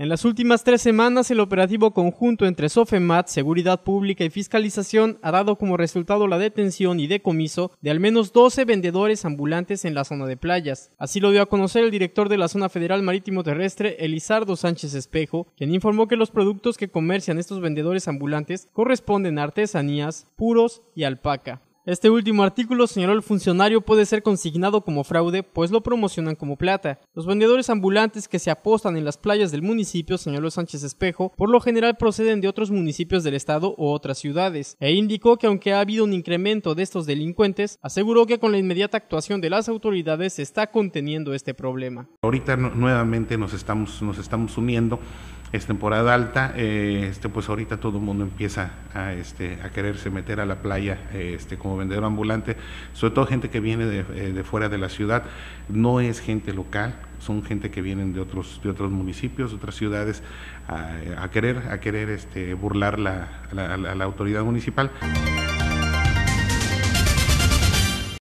En las últimas tres semanas, el operativo conjunto entre Sofemat, Seguridad Pública y Fiscalización ha dado como resultado la detención y decomiso de al menos 12 vendedores ambulantes en la zona de playas. Así lo dio a conocer el director de la Zona Federal Marítimo Terrestre, Elizardo Sánchez Espejo, quien informó que los productos que comercian estos vendedores ambulantes corresponden a artesanías, puros y alpaca. Este último artículo señaló el funcionario puede ser consignado como fraude, pues lo promocionan como plata. Los vendedores ambulantes que se apostan en las playas del municipio, señaló Sánchez Espejo, por lo general proceden de otros municipios del estado o otras ciudades, e indicó que aunque ha habido un incremento de estos delincuentes, aseguró que con la inmediata actuación de las autoridades se está conteniendo este problema. Ahorita nuevamente nos estamos, nos estamos uniendo es temporada alta, eh, este, pues ahorita todo el mundo empieza a, este, a quererse meter a la playa, este, como vendedor ambulante, sobre todo gente que viene eh, de, fuera de la ciudad, no es gente local, son gente que vienen de otros, de otros municipios, otras ciudades, a, querer, a querer este, burlar la, la autoridad municipal.